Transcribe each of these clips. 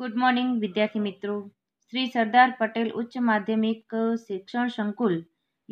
good morning વિદ્યાર્થી મિત્રો શ્રી સરદાર પટેલ ઉચ્ચ માધ્યમિક શિક્ષણ સંકુલ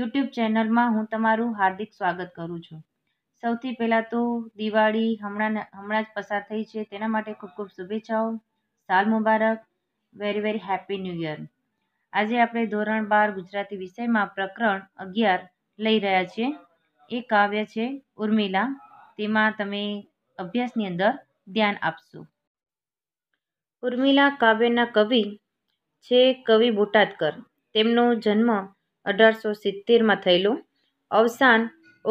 યુટ્યુબ ચેનલમાં હું તમારું હાર્દિક સ્વાગત કરું છું સૌથી પહેલાં તો દિવાળી હમણાં હમણાં જ પસાર થઈ છે તેના માટે ખૂબ ખૂબ શુભેચ્છાઓ સાલ મુબારક very very happy new year આજે આપણે ધોરણ બાર ગુજરાતી વિષયમાં પ્રકરણ અગિયાર લઈ રહ્યા છીએ એ કાવ્ય છે ઉર્મિલા તેમાં તમે અભ્યાસની અંદર ધ્યાન આપશો ઉર્મિલા કાવ્યના કવિ છે કવિ બોટાદકર તેમનો જન્મ અઢારસો સિત્તેરમાં થયેલો અવસાન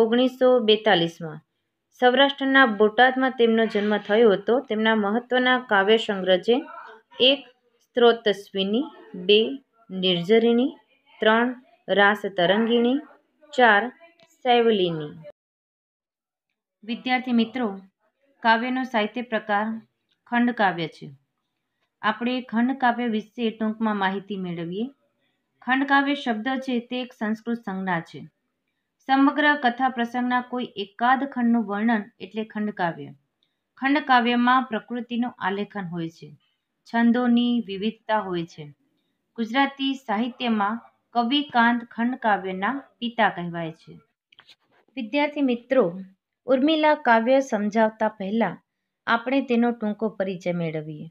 ઓગણીસો બેતાલીસમાં સૌરાષ્ટ્રના બોટાદમાં તેમનો જન્મ થયો હતો તેમના મહત્ત્વના કાવ્ય સંગ્રહ છે એક સ્ત્રોતસ્વિની બે નિર્જરિણી ત્રણ રાસ તરંગીણી ચાર સૈવલીની વિદ્યાર્થી મિત્રો કાવ્યનો સાહિત્ય પ્રકાર ખંડ કાવ્ય છે આપણે ખંડકાવ્ય વિશે ટૂંકમાં માહિતી મેળવીએ ખંડકાવ્ય શબ્દ છે તે એક સંસ્કૃત સંજ્ઞા છે સમગ્ર કથા પ્રસંગના કોઈ એકાદ ખંડનું વર્ણન એટલે ખંડકાવ્ય ખંડકાવ્યમાં પ્રકૃતિનું આલેખન હોય છે છંદોની વિવિધતા હોય છે ગુજરાતી સાહિત્યમાં કવિ કાંત ખંડકાવ્યના પિતા કહેવાય છે વિદ્યાર્થી મિત્રો ઉર્મિલા કાવ્ય સમજાવતા પહેલાં આપણે તેનો ટૂંકો પરિચય મેળવીએ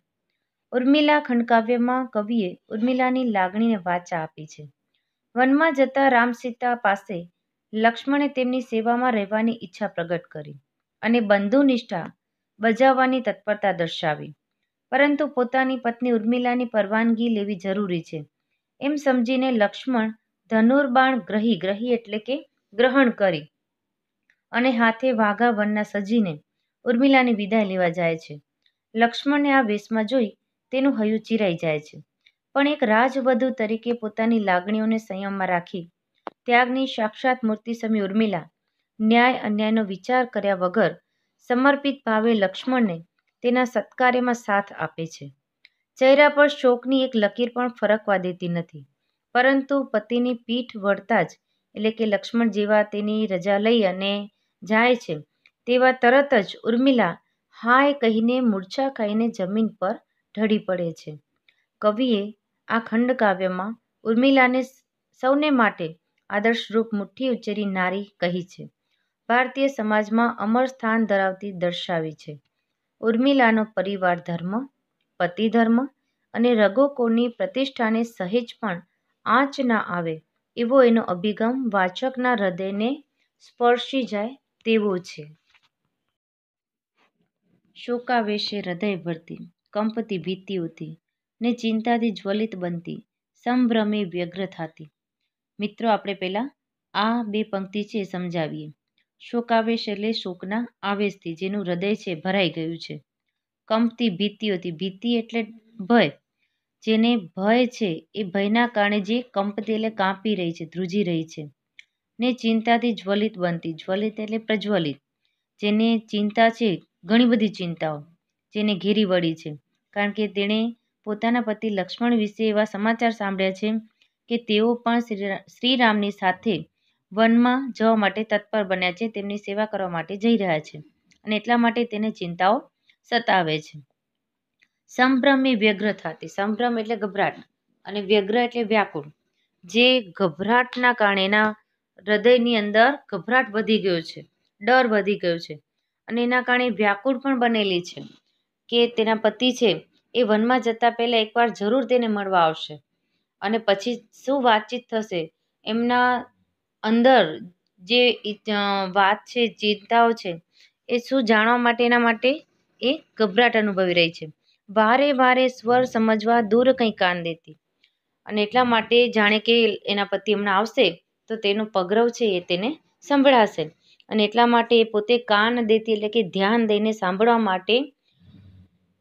ઉર્મિલા ખંડકાવ્યમાં કવિએ ઉર્મિલાની લાગણીને વાચા આપી છે વનમાં જતા રામસીતા પાસે લક્ષ્મણે તેમની સેવામાં રહેવાની ઈચ્છા પ્રગટ કરી અને બંધુનિષ્ઠા બજાવવાની તત્પરતા દર્શાવી પરંતુ પોતાની પત્ની ઉર્મિલાની પરવાનગી લેવી જરૂરી છે એમ સમજીને લક્ષ્મણ ધનુર્બાણ ગ્રહી ગ્રહી એટલે કે ગ્રહણ કરી અને હાથે વાઘા વનના સજીને ઉર્મિલાની વિદાય લેવા જાય છે લક્ષ્મણને આ વેશમાં જોઈ તેનું હૈયું ચિરાઈ જાય છે પણ એક રાજવધુ તરીકે પોતાની લાગણીઓને સંયમમાં રાખી ત્યાગની સાક્ષાત મૂર્તિ સમી ઉર્મિલા ન્યાય અન્યાયનો વિચાર કર્યા વગર સમર્પિત ભાવે લક્ષ્મણને તેના સત્કાર્યમાં સાથ આપે છે ચહેરા પર શોકની એક લકીર પણ ફરકવા દેતી નથી પરંતુ પતિની પીઠ વળતા જ એટલે કે લક્ષ્મણ જેવા તેની રજા લઈ અને જાય છે તેવા તરત જ ઉર્મિલા હાય કહીને મૂર્છા ખાઈને જમીન પર ઢળી પડે છે કવિએ આ ખંડકાવ્યમાં ઉર્મિલાને સૌને માટે આદર્શરૂપ મુઠ્ઠી ઉચ્ચરી નારી કહી છે ભારતીય સમાજમાં અમર સ્થાન ધરાવતી દર્શાવી છે ઉર્મિલાનો પરિવાર ધર્મ પતિ ધર્મ અને રગોકોની પ્રતિષ્ઠાને સહેજ પણ આંચ ના આવે એવો એનો અભિગમ વાચકના હૃદયને સ્પર્શી જાય તેવો છે શોકાવેશે હૃદય ભરતી કંપતી ભીતી ઉઠી ને ચિંતાથી જ્વલિત બનતી સંભ્રમે વ્યગ્ર થતી મિત્રો આપણે પહેલાં આ બે પંક્તિ છે સમજાવીએ શોકાવેશ એટલે શોકના આવેશથી જેનું હૃદય છે ભરાઈ ગયું છે કંપતી ભીતિઓથી ભીતિ એટલે ભય જેને ભય છે એ ભયના કારણે જે કંપતી એટલે કાંપી રહી છે ધ્રુજી રહી છે ને ચિંતાથી જ્વલિત બનતી જ્વલિત એટલે પ્રજ્વલિત જેને ચિંતા છે ઘણી બધી ચિંતાઓ જેને ઘેરી વળી છે કારણ કે તેણે પોતાના પતિ લક્ષ્મણ વિશે એવા સમાચાર સાંભળ્યા છે કે તેઓ પણ શ્રીરામની સાથે વનમાં જવા માટે તત્પર બન્યા છે તેમની સેવા કરવા માટે જઈ રહ્યા છે અને એટલા માટે તેને ચિંતાઓ સતાવે છે સંભ્રમ એ વ્યગ્ર થતી સંભ્રમ એટલે ગભરાટ અને વ્યગ્ર એટલે વ્યાકુળ જે ગભરાટના કારણે એના હૃદયની અંદર ગભરાટ વધી ગયો છે ડર વધી ગયો છે અને એના કારણે વ્યાકુળ પણ બનેલી છે કે તેના પતિ છે એ વનમાં જતા પહેલાં એકવાર જરૂર તેને મળવા આવશે અને પછી શું વાતચીત થશે એમના અંદર જે વાત છે ચિંતાઓ છે એ શું જાણવા માટે એના માટે એ ગભરાટ અનુભવી રહી છે વારે વારે સ્વર સમજવા દૂર કંઈ કાન દેતી અને એટલા માટે જાણે કે એના પતિ એમના આવશે તો તેનો પગરવ છે એ તેને સંભળાશે અને એટલા માટે એ પોતે કાન દેતી એટલે કે ધ્યાન દઈને સાંભળવા માટે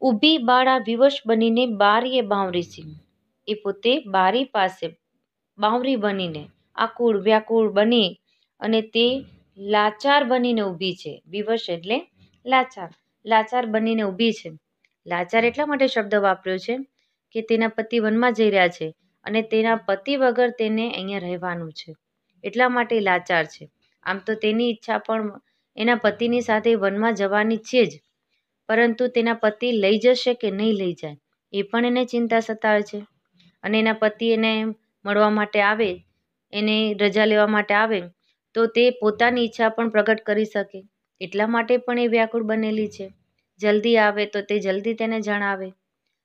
ઊભી બાળા વિવશ બનીને બારીએ બાવરી સિંહ એ પોતે બારી પાસે બાવરી બનીને આકુળ વ્યાકુળ બની અને તે લાચાર બનીને ઊભી છે વિવશ એટલે લાચાર લાચાર બનીને ઊભી છે લાચાર એટલા માટે શબ્દ વાપર્યો છે કે તેના પતિ વનમાં જઈ રહ્યા છે અને તેના પતિ વગર તેને અહીંયા રહેવાનું છે એટલા માટે લાચાર છે આમ તો તેની ઈચ્છા પણ એના પતિની સાથે વનમાં જવાની છે જ પરંતુ તેના પતિ લઈ જશે કે નહીં લઈ જાય એ પણ એને ચિંતા સતાવે છે અને એના પતિ એને મળવા માટે આવે એને રજા લેવા માટે આવે તો તે પોતાની ઈચ્છા પણ પ્રગટ કરી શકે એટલા માટે પણ એ વ્યાકુળ બનેલી છે જલ્દી આવે તો તે જલ્દી તેને જણાવે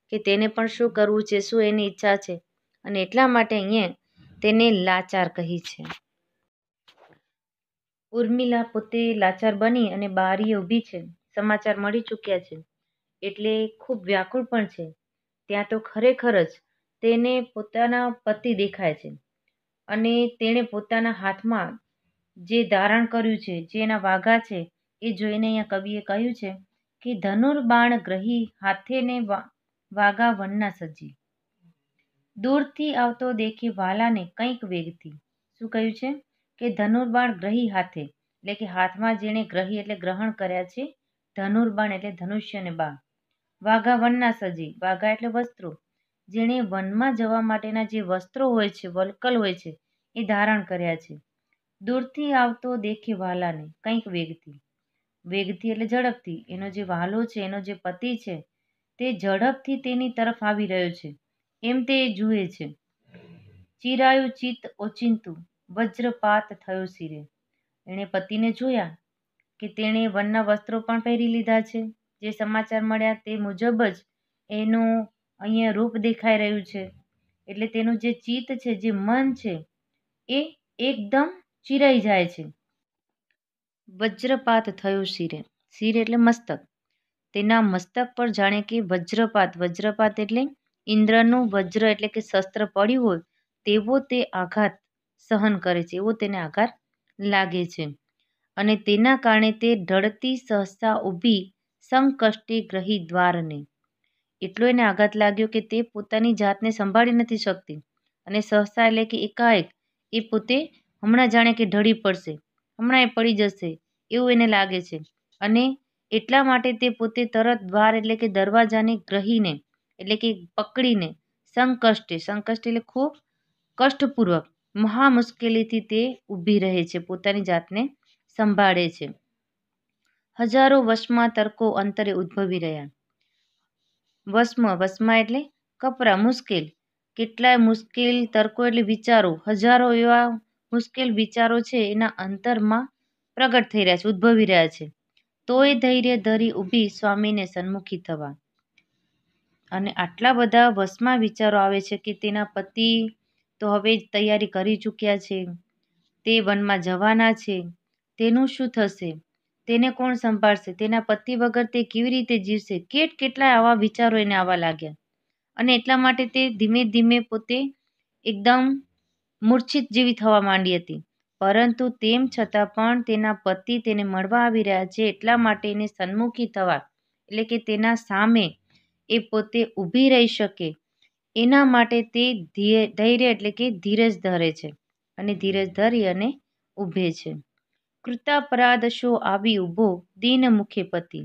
કે તેને પણ શું કરવું છે શું એની ઈચ્છા છે અને એટલા માટે અહીંયા તેને લાચાર કહી છે ઉર્મિલા પોતે લાચાર બની અને બારીએ ઊભી છે સમાચાર મળી ચૂક્યા છે એટલે ખૂબ વ્યાકુળ પણ છે ત્યાં તો ખરેખર જ તેને પોતાના પતિ દેખાય છે અને તેણે પોતાના હાથમાં જે ધારણ કર્યું છે જે એના વાઘા છે એ જોઈને અહીંયા કવિએ કહ્યું છે કે ધનુર્બાણ ગ્રહી હાથેને વાઘા વનના સજી દૂરથી આવતો દેખી વાલાને કંઈક વેગથી શું કહ્યું છે કે ધનુર્બાણ ગ્રહી હાથે એટલે કે હાથમાં જેણે ગ્રહી એટલે ગ્રહણ કર્યા છે ધનુર્બાણ એટલે ધનુષ્યને બાણ વાઘા વનના સજી વાઘા એટલે વસ્ત્રો જેણે વનમાં જવા માટેના જે વસ્ત્રો હોય છે વલકલ હોય છે એ ધારણ કર્યા છે દૂરથી આવતો દેખે વાલાને કંઈક વેગથી વેગથી એટલે ઝડપથી એનો જે વાલો છે એનો જે પતિ છે તે ઝડપથી તેની તરફ આવી રહ્યો છે એમ તે જુએ છે ચિરાયુ ચિત્ત ઓચિંતું વજ્રપાત થયો શિરે એણે પતિને જોયા કે તેણે વનના વસ્ત્રો પણ પહેરી લીધા છે જે સમાચાર મળ્યા તે મુજબ જ એનું અહીંયા રૂપ દેખાઈ રહ્યું છે એટલે તેનું જે ચિત્ત છે જે મન છે એ એકદમ ચીરાઈ જાય છે વજ્રપાત થયો શિરે શિર એટલે મસ્તક તેના મસ્તક પર જાણે કે વજ્રપાત વજ્રપાત એટલે ઇન્દ્રનું વજ્ર એટલે કે શસ્ત્ર પડ્યું હોય તેવો તે આઘાત સહન કરે છે એવો તેને આઘાત લાગે છે અને તેના કારણે તે ઢળતી સહસા ઊભી સંકષ્ટે ગ્રહી દ્વારને એટલો એને આઘાત લાગ્યો કે તે પોતાની જાતને સંભાળી નથી શકતી અને સહસા એટલે કે એકાએક એ પોતે હમણાં જાણે કે ઢળી પડશે હમણાં એ પડી જશે એવું એને લાગે છે અને એટલા માટે તે પોતે તરત દ્વાર એટલે કે દરવાજાને ગ્રહીને એટલે કે પકડીને સંકષ્ટે સંકષ્ટ એટલે ખૂબ કષ્ટપૂર્વક મહા મુશ્કેલીથી તે ઊભી રહે છે પોતાની જાતને સંભાળે છે હજારો વસમાં તર્કો અંતરે ઉદ્ભવી રહ્યા વસ્મ વસમાં એટલે કપરા મુશ્કેલ કેટલાય મુશ્કેલ તર્કો એટલે વિચારો હજારો એવા મુશ્કેલ વિચારો છે એના અંતરમાં પ્રગટ થઈ રહ્યા છે ઉદ્ભવી રહ્યા છે તોય ધૈર્ય ધરી ઊભી સ્વામીને સન્મુખી થવા અને આટલા બધા વસમાં વિચારો આવે છે કે તેના પતિ તો હવે જ તૈયારી કરી ચૂક્યા છે તે વનમાં જવાના છે તેનું શું થશે તેને કોણ સંભાળશે તેના પતિ વગર તે કેવી રીતે જીવશે કેટ કેટલા આવા વિચારો એને આવવા લાગ્યા અને એટલા માટે તે ધીમે ધીમે પોતે એકદમ મૂર્છિત જેવી થવા માંડી હતી પરંતુ તેમ છતાં પણ તેના પતિ તેને મળવા આવી રહ્યા છે એટલા માટે એને સન્મુખી થવા એટલે કે તેના સામે એ પોતે ઊભી રહી શકે એના માટે તે ધૈર્ય એટલે કે ધીરજ ધરે છે અને ધીરજ ધરી અને ઊભે છે કૃતાપરાધ શો આવી ઊભો દીનમુખે પતિ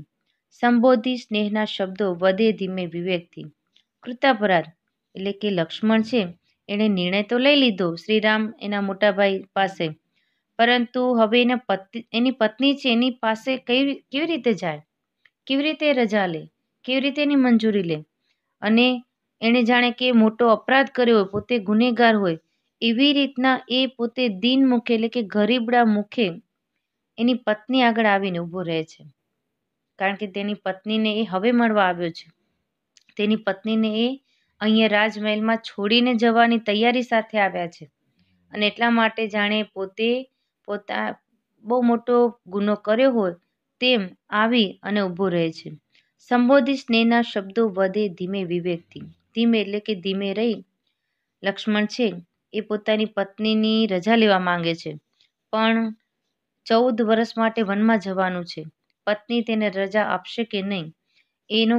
સંબોધી સ્નેહના શબ્દો વધે ધીમે વિવેકથી કૃતાપરાધ એટલે કે લક્ષ્મણ છે એણે નિર્ણય તો લઈ લીધો શ્રીરામ એના મોટાભાઈ પાસે પરંતુ હવે એના પતિ એની પત્ની છે એની પાસે કઈ કેવી રીતે જાય કેવી રીતે રજા લે કેવી રીતે એની મંજૂરી લે અને એણે જાણે કે મોટો અપરાધ કર્યો હોય પોતે ગુનેગાર હોય એવી રીતના એ પોતે દિન મુખે એટલે કે ગરીબડા મુખે એની પત્ની આગળ આવીને ઊભો રહે છે કારણ કે તેની પત્નીને એ હવે મળવા આવ્યો છે તેની પત્નીને એ અહીંયા રાજમહેલમાં છોડીને જવાની તૈયારી સાથે આવ્યા છે અને એટલા માટે જાણે પોતે પોતા બહુ મોટો ગુનો કર્યો હોય તેમ આવી અને ઊભો રહે છે સંબોધિત સ્નેહના શબ્દો વધે ધીમે વિવેકથી ધીમે એટલે કે ધીમે રહી લક્ષ્મણ છે એ પોતાની પત્નીની રજા લેવા માંગે છે પણ ચૌદ વર્ષ માટે વનમાં જવાનું છે પત્ની તેને રજા આપશે કે નહીં એનો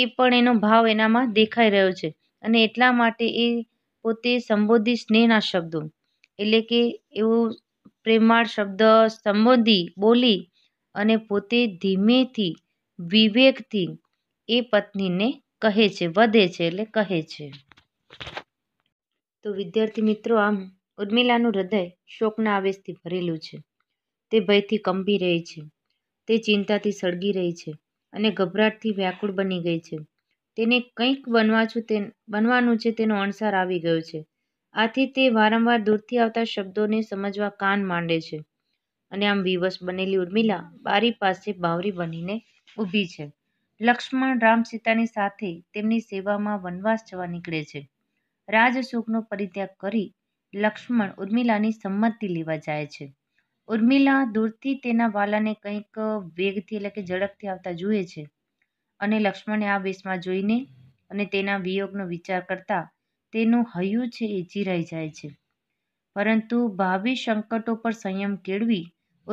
એ પણ એનો ભાવ એનામાં દેખાઈ રહ્યો છે અને એટલા માટે એ પોતે સંબોધી સ્નેહના શબ્દો એટલે કે એવો પ્રેમાળ શબ્દ સંબોધી બોલી અને પોતે ધીમેથી વિવેકથી એ પત્નીને કહે છે વધે છે એટલે કહે છે તો વિદ્યાર્થી મિત્રો આમ ઉર્મિલાનું હૃદય શોકના આવેશથી ભરેલું છે તે ભયથી કંબી રહી છે તે ચિંતાથી સળગી રહી છે અને ગભરાટથી વ્યાકુળ બની ગઈ છે તેને કંઈક બનવા છું તે બનવાનું છે તેનો અણસાર આવી ગયો છે આથી તે વારંવાર દૂરથી આવતા શબ્દોને સમજવા કાન માંડે છે અને આમ વિવશ બનેલી ઉર્મિલા બારી પાસે બાવરી બનીને ઊભી છે લક્ષ્મણ રામ સીતાની સાથે તેમની સેવામાં વનવાસ જવા નીકળે છે રાજસુખનો પરિત્યાગ કરી લક્ષ્મણ ઉર્મિલાની સંમતિ લેવા જાય છે ઉર્મિલા દૂરથી તેના વાલાને કંઈક વેગથી એટલે કે ઝડપથી આવતા જુએ છે અને લક્ષ્મણે આ વેશમાં જોઈને અને તેના વિયોગનો વિચાર કરતાં તેનું હૈયું છે એ ચીરાઈ જાય છે પરંતુ ભાવિ સંકટો પર સંયમ કેળવી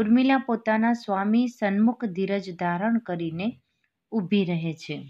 ઉર્મિલા પોતાના સ્વામી સન્મુખ ધીરજ ધારણ કરીને ઊભી રહે છે